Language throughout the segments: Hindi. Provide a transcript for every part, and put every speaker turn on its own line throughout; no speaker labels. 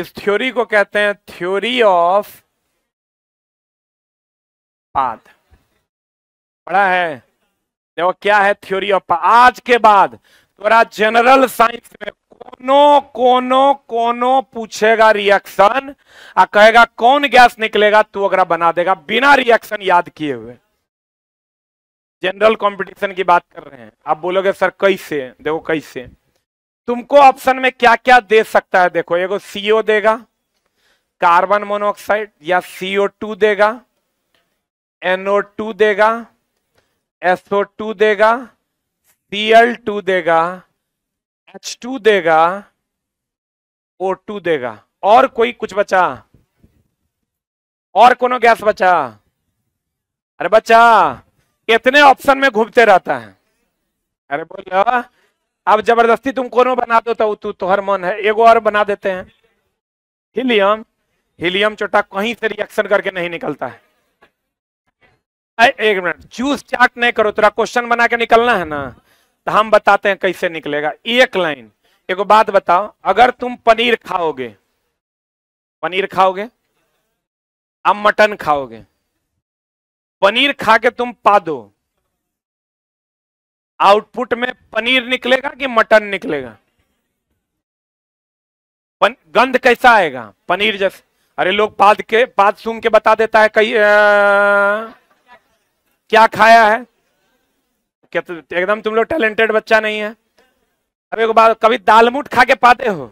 इस थ्योरी को कहते हैं थ्योरी ऑफ पाथ पढ़ा है देखो क्या है थ्योरी ऑफ आज के बाद थोड़ा जनरल साइंस में कोनो कोनो कोनो पूछेगा रिएक्शन आ कहेगा कौन गैस निकलेगा तू अगर बना देगा बिना रिएक्शन याद किए हुए जनरल कंपटीशन की बात कर रहे हैं आप बोलोगे सर कैसे देखो कैसे तुमको ऑप्शन में क्या क्या दे सकता है देखो एगो सीओ देगा कार्बन मोनोऑक्साइड या सीओ टू देगा एनओ टू देगा एसओ टू देगा सीएल टू देगा एच टू देगा ओ टू देगा और कोई कुछ बचा और कोनो गैस बचा अरे बच्चा कितने ऑप्शन में घूमते रहता है अरे बोलो अब जबरदस्ती तुम कोनो बना दो तो तू तोहर मन है एगो और बना देते हैं हीलियम हीलियम चोटा कहीं से रिएक्शन करके नहीं निकलता है एक मिनट जूस चार्ट नहीं करो तेरा क्वेश्चन बना के निकलना है ना तो हम बताते हैं कैसे निकलेगा एक लाइन एक बात बताओ अगर तुम पनीर खाओगे पनीर खाओगे अब मटन खाओगे पनीर खा के तुम पा दो आउटपुट में पनीर निकलेगा कि मटन निकलेगा पन, गंध कैसा आएगा पनीर जैसे अरे लोग पाद के पाद सूंघ के बता देता है कई क्या खाया है क्या तो एकदम तुम लोग टैलेंटेड बच्चा नहीं है अब एक बात कभी दालमूट खा के पाते हो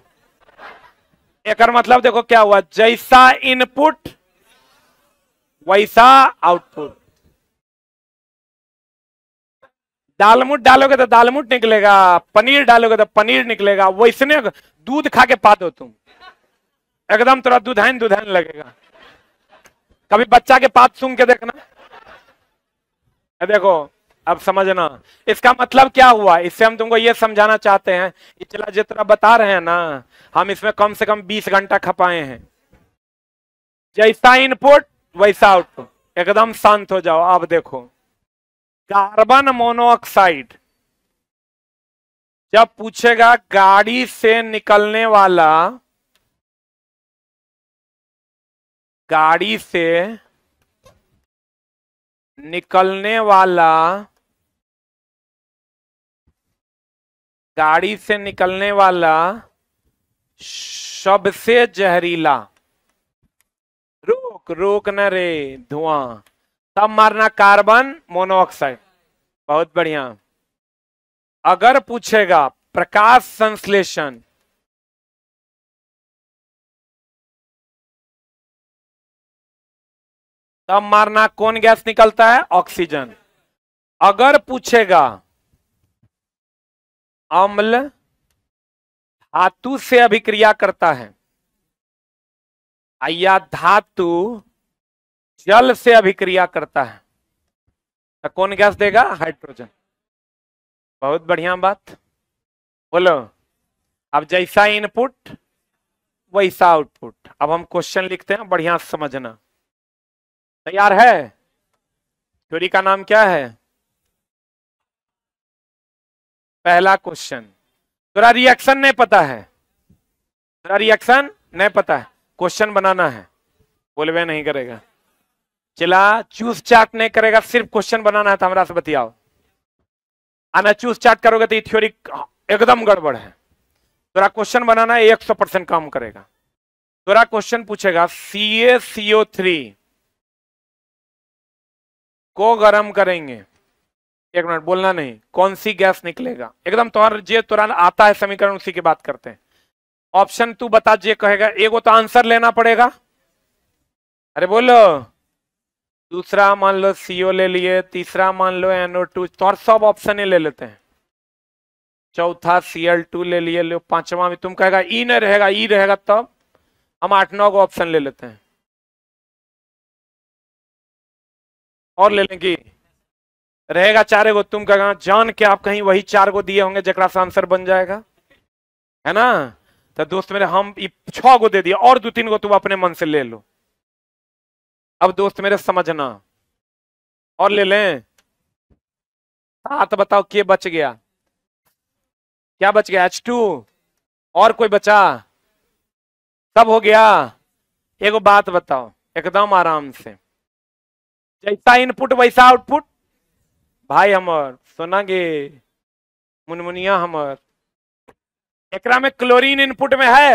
एक मतलब देखो क्या हुआ जैसा इनपुट वैसा आउटपुट दालमूट डालोगे तो दालमूट निकलेगा पनीर डालोगे तो पनीर निकलेगा इसने दूध खा के पा दो तुम एकदम तुरा दूधाइन दुधैन लगेगा कभी बच्चा के पात सुन के देखना देखो अब समझना इसका मतलब क्या हुआ इससे हम तुमको ये समझाना चाहते हैं इचला जितना बता रहे हैं ना हम इसमें कम से कम 20 घंटा खपाए हैं जैसा इनपुट वैसा आउटपुट एकदम शांत हो जाओ अब देखो कार्बन मोनोऑक्साइड जब पूछेगा गाड़ी से निकलने वाला गाड़ी से निकलने वाला गाड़ी से निकलने वाला सबसे जहरीला रोक रोक न रे धुआं तब मारना कार्बन मोनोऑक्साइड बहुत बढ़िया अगर पूछेगा प्रकाश संश्लेषण तब मारना कौन गैस निकलता है ऑक्सीजन अगर पूछेगा अम्ल धातु से अभिक्रिया करता है या धातु जल से अभिक्रिया करता है तो कौन गैस देगा हाइड्रोजन बहुत बढ़िया बात बोलो अब जैसा इनपुट वैसा आउटपुट अब हम क्वेश्चन लिखते हैं बढ़िया समझना तैयार है थ्योरी का नाम क्या है पहला क्वेश्चन तुरा रिएक्शन नहीं पता है तुरा रिएक्शन नहीं पता है क्वेश्चन बनाना है बोलवे नहीं करेगा चला चूस चार्ट नहीं करेगा सिर्फ क्वेश्चन बनाना है तो हमारा से बतियाओ आना चूस चार्ट करोगे तो ये थ्योरी एकदम गड़बड़ है तोरा क्वेश्चन बनाना एक सौ परसेंट काम करेगा तोरा क्वेश्चन पूछेगा सी ए सीओ थ्री को गर्म करेंगे एक मिनट बोलना नहीं कौन सी गैस निकलेगा एकदम तोहर जे तोरा आता है समीकरण उसी की बात करते हैं ऑप्शन तू बता जे कहेगा एगो तो आंसर लेना पड़ेगा अरे बोलो दूसरा मान लो सीओ ले लिए तीसरा मान लो एनओ टू तो और सब ऑप्शन ही ले लेते हैं चौथा सीएल टू ले लिए लो पांचवा में तुम कहेगा ई e नहीं रहेगा ई e रहेगा तब हम आठ नौ को ऑप्शन ले लेते हैं और ले लेंगे रहेगा चारे को तुम कहेगा जान के आप कहीं वही चार को दिए होंगे जरा सा आंसर बन जाएगा है ना तो दोस्त मेरे हम छह को दे दिए और दो तीन को तुम अपने मन से ले लो अब दोस्त मेरे समझना और ले लें सात बताओ के बच गया क्या बच गया एच टू और कोई बचा सब हो गया एक बात बताओ एकदम आराम से जैसा इनपुट वैसा आउटपुट भाई हमर सोना गे मुनमुनिया हमर एकरा में क्लोरीन इनपुट में है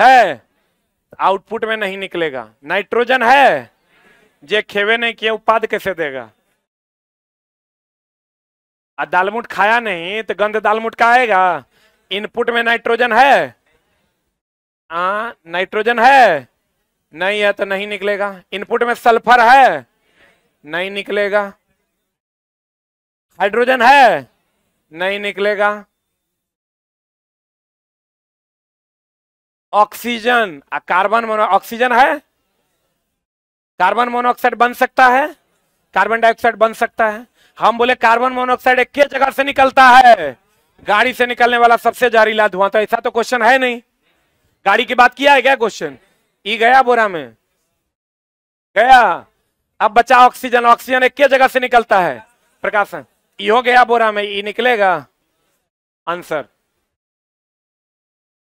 है आउटपुट में नहीं निकलेगा नाइट्रोजन है जे खेवे नहीं किए उत्पाद कैसे देगा आ दालमुट खाया नहीं तो गंध दालमुट का आएगा इनपुट में नाइट्रोजन है आ, नाइट्रोजन है नहीं है तो नहीं निकलेगा इनपुट में सल्फर है नहीं निकलेगा हाइड्रोजन है नहीं निकलेगा ऑक्सीजन कार्बन मोनो ऑक्सीजन है कार्बन मोनोऑक्साइड बन सकता है कार्बन डाइऑक्साइड बन सकता है हम बोले कार्बन मोनोऑक्साइड एक जगह से निकलता है गाड़ी से निकलने वाला सबसे जहरीला धुआं तो ऐसा तो क्वेश्चन है नहीं गाड़ी की बात किया है क्या क्वेश्चन ई गया बोरा में गया अब बचा ऑक्सीजन ऑक्सीजन एक जगह से निकलता है प्रकाशन ई हो गया बोरा में ई निकलेगा आंसर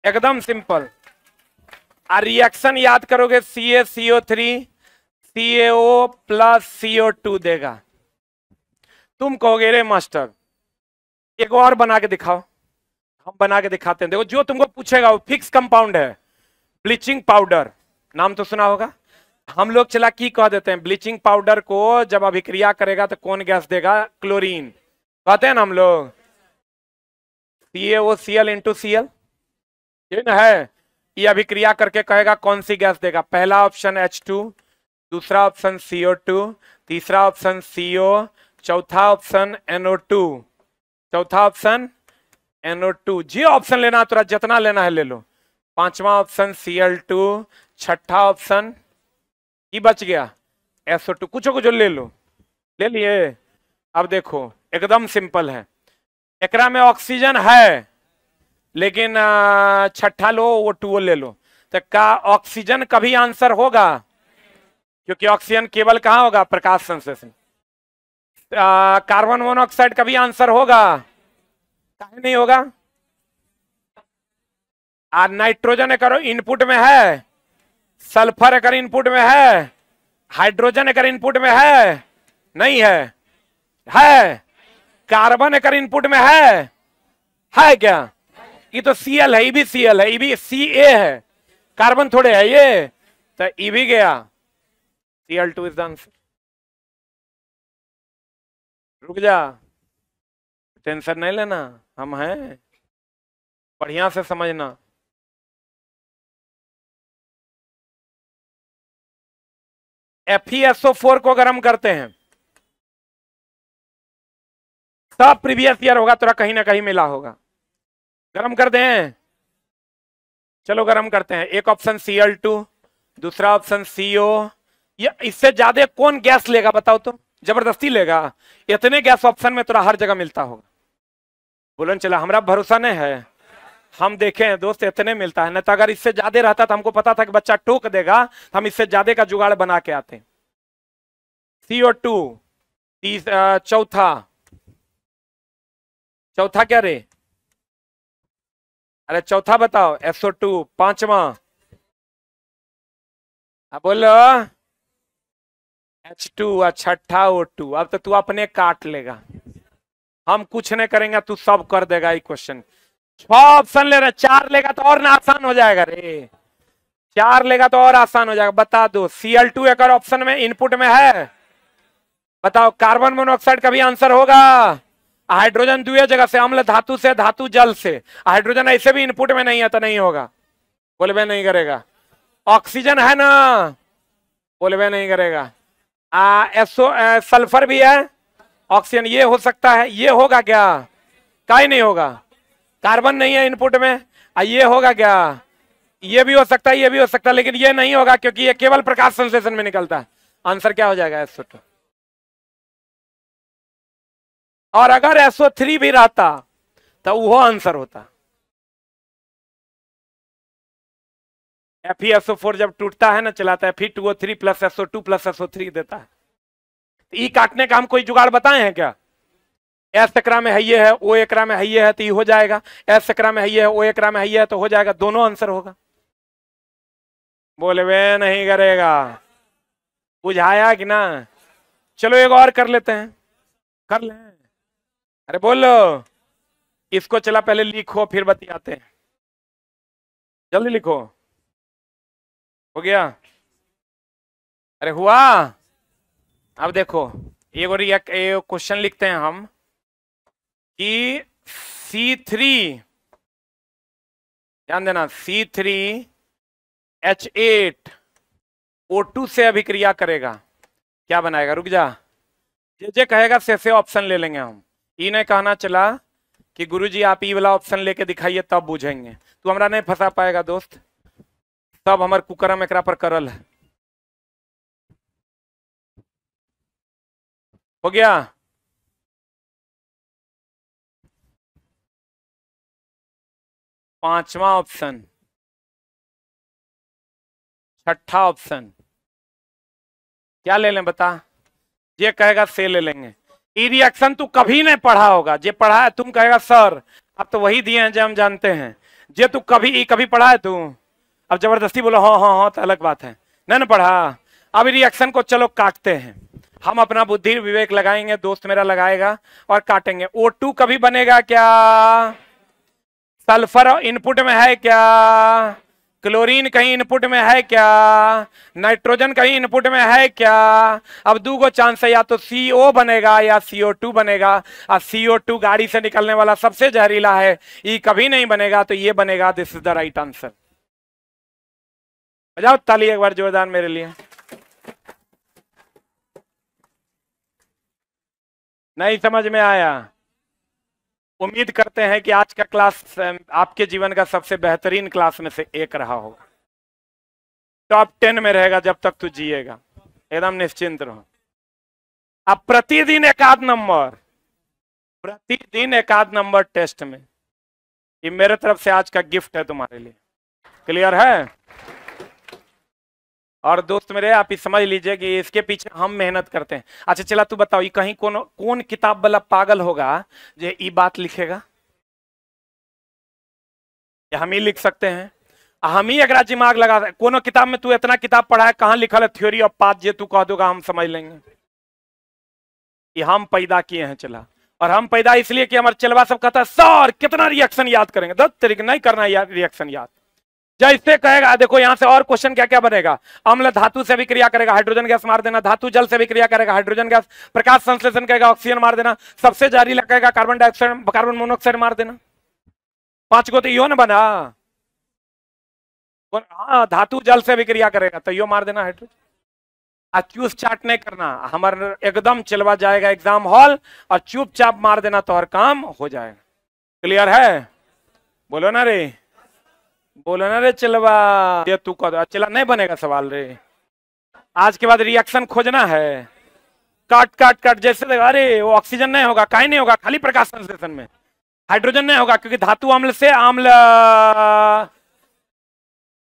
एकदम सिंपल और रिएक्शन याद करोगे C A CO three C A O plus CO two देगा तुम कहोगे रे मास्टर एक और बना के दिखाओ हम बना के दिखाते हैं देखो जो तुमको पूछेगा वो फिक्स कंपाउंड है ब्लीचिंग पाउडर नाम तो सुना होगा हम लोग चला की कह देते हैं ब्लीचिंग पाउडर को जब अभिक्रिया करेगा तो कौन गैस देगा क्लोरीन कहते हैं ना हम लोग C CL C L into C L है ये अभिक्रिया करके कहेगा कौन सी गैस देगा पहला ऑप्शन एच टू दूसरा ऑप्शन सीओ टू तीसरा ऑप्शन सीओ चौथा ऑप्शन एनओ टू चौथा ऑप्शन एनओ टू जी ऑप्शन लेना तुरा तो जितना लेना है ले लो पांचवा ऑप्शन सीएल टू छठा ऑप्शन की e बच गया एसओ टू कुछ कुछ ले लो ले लिए अब देखो एकदम सिंपल है एकरा में ऑक्सीजन है लेकिन छठा लो वो टूअल ले लो तो का ऑक्सीजन कभी आंसर होगा क्योंकि ऑक्सीजन केवल कहां होगा प्रकाश संश्लेषण कार्बन मोनोऑक्साइड का भी आंसर होगा कहीं नहीं होगा आ नाइट्रोजन करो इनपुट में है सल्फर अगर इनपुट में है हाइड्रोजन अगर इनपुट में है नहीं है है कार्बन अगर इनपुट में है है क्या ये तो सीएल है सी एल सीएल है भी सी ए है कार्बन थोड़े है ये तो ई e भी गया CL two is the answer रुक जा टेंशन नहीं लेना हम हैं बढ़िया से समझना फोर e को गर्म करते हैं सब प्रीवियस ईयर होगा थोड़ा कहीं ना कहीं मिला होगा गरम कर दें चलो गरम करते हैं एक ऑप्शन सी एल टू दूसरा ऑप्शन सीओ या इससे ज्यादा कौन गैस लेगा बताओ तो? जबरदस्ती लेगा इतने गैस ऑप्शन में तुरा हर जगह मिलता होगा बोलन चला हमारा भरोसा नहीं है हम देखे हैं दोस्त इतने मिलता है ना तो अगर इससे ज्यादा रहता तो हमको पता था कि बच्चा टोक देगा तो हम इससे ज्यादा का जुगाड़ बना के आते सीओ टू चौथा चौथा क्या रे अरे चौथा बताओ एसओ टू पांचवा अब हाँ, बोलो एच टू और छठा ओ टू अब तो तू अपने काट लेगा हम कुछ नहीं करेंगे तू सब कर देगा ये क्वेश्चन छह ऑप्शन ले रहे चार लेगा तो और ना आसान हो जाएगा रे चार लेगा तो और आसान हो जाएगा बता दो सीएल टू एक ऑप्शन में इनपुट में है बताओ कार्बन मोनोऑक्साइड का भी आंसर होगा हाइड्रोजन दुए जगह से अम्ल धातु से धातु जल से हाइड्रोजन ऐसे भी इनपुट में नहीं है तो नहीं होगा बोलवे नहीं करेगा ऑक्सीजन है ना बोलवे नहीं करेगा आ, एसो ए, सल्फर भी है ऑक्सीजन ये हो सकता है ये होगा क्या का ही नहीं होगा कार्बन नहीं है इनपुट में आ ये होगा क्या ये भी हो सकता है ये भी हो सकता है लेकिन ये नहीं होगा क्योंकि ये केवल प्रकाश संश्लेषण में निकलता है आंसर क्या हो जाएगा एसो टू और अगर एसओ थ्री भी रहता तो वो आंसर होता एफ ई एसओ जब टूटता है ना चलाता है फिर two O three plus SO two plus SO three देता है तो ई काटने का हम कोई जुगाड़ बताए हैं क्या एस एकरा में है ये है ओ एकरा में है ये है तो ये हो जाएगा एस एकरा में है ये है ओ एकरा में है ये है तो हो जाएगा दोनों आंसर होगा बोले वे नहीं करेगा बुझाया कि ना चलो एक और कर लेते हैं कर लें अरे बोलो इसको चला पहले लिखो फिर बतियाते हैं जल्दी लिखो हो गया अरे हुआ अब देखो ये क्वेश्चन लिखते हैं हम कि सी थ्री ध्यान देना C three H eight O two से अभिक्रिया करेगा क्या बनाएगा रुक जा जे जे कहेगा से से ऑप्शन ले लेंगे हम इन्हें कहना चला कि गुरुजी आप ई वाला ऑप्शन लेके दिखाइए तब बुझेंगे तू हमारा नहीं फंसा पाएगा दोस्त तब हमार कुकरम एक पर करल है हो गया पांचवा ऑप्शन छठा ऑप्शन क्या ले लें बता ये कहेगा से ले लेंगे ई रिएक्शन तू तो कभी नहीं पढ़ा होगा जे पढ़ा है तुम कहेगा सर आप तो वही दिए हैं जो हम जानते हैं जे तू कभी ई कभी पढ़ा है तू अब जबरदस्ती बोलो हाँ हाँ हाँ तो अलग बात है नहीं ना पढ़ा अब रिएक्शन को चलो काटते हैं हम अपना बुद्धि विवेक लगाएंगे दोस्त मेरा लगाएगा और काटेंगे ओ टू कभी बनेगा क्या सल्फर इनपुट में है क्या क्लोरीन कहीं इनपुट में है क्या नाइट्रोजन कहीं इनपुट में है क्या अब दू गो चांस है या तो CO बनेगा या टू बनेगा और टू गाड़ी से निकलने वाला सबसे जहरीला है ये e कभी नहीं बनेगा तो ये बनेगा this is the right answer बजाओ ताली एक बार जोरदार मेरे लिए नहीं समझ में आया उम्मीद करते हैं कि आज का क्लास आपके जीवन का सबसे बेहतरीन क्लास में से एक रहा होगा टॉप टेन में रहेगा जब तक तू जिएगा एकदम निश्चिंत रहो अब प्रतिदिन एक आध नंबर प्रतिदिन एक आध नंबर टेस्ट में ये मेरे तरफ से आज का गिफ्ट है तुम्हारे लिए क्लियर है और दोस्त मेरे आप इस समझ लीजिए कि इसके पीछे हम मेहनत करते हैं अच्छा चला तू बताओ ये कहीं कौन कौन किताब वाला पागल होगा जो ये बात लिखेगा हम ही लिख सकते हैं हम ही अगर दिमाग लगा कोनो किताब में तू इतना किताब पढ़ा है कहाँ लिखल है थ्योरी ऑफ पाथ जे तू कह दोगा हम समझ लेंगे ये हम पैदा किए हैं चला और हम पैदा इसलिए कि हमारे चलवा सब कहता है सर कितना रिएक्शन याद करेंगे दस तरीके नहीं करना रिएक्शन याद इससे कहेगा देखो यहां से और क्वेश्चन क्या क्या बनेगा अम्ल धातु से भी क्रिया करेगा हाइड्रोजन गैस मार देना धातु जल से भी क्रिया करेगा हाइड्रोजन गैस प्रकाश संश्लेषण करेगा ऑक्सीजन मार देना सबसे जारी लगेगा कार्बन डाइऑक्साइड कार्बन मोनोऑक्साइड मार देना पांच को तो यो ना बना हाँ धातु जल से भी क्रिया करेगा तो यो मार देना हाइड्रोजन चूप चाट नहीं करना हमारे एकदम चलवा जाएगा एग्जाम हॉल और चुपचाप मार देना तो और काम हो जाएगा क्लियर है बोलो ना रे बोला ना रे चलवा ये तू कह चला नहीं बनेगा सवाल रे आज के बाद रिएक्शन खोजना है काट काट काट जैसे अरे वो ऑक्सीजन नहीं होगा काहे नहीं होगा खाली प्रकाश संश्लेषण में हाइड्रोजन नहीं होगा क्योंकि धातु अम्ल से आम्ल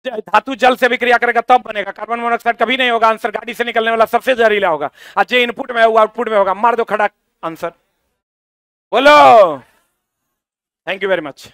धातु जल से भी क्रिया करेगा तब बनेगा कार्बन मोनोऑक्साइड कभी नहीं होगा आंसर गाड़ी से निकलने वाला सबसे जहरीला होगा आज जो इनपुट में होगा आउटपुट में होगा मार दो खड़ा आंसर बोलो थैंक यू वेरी मच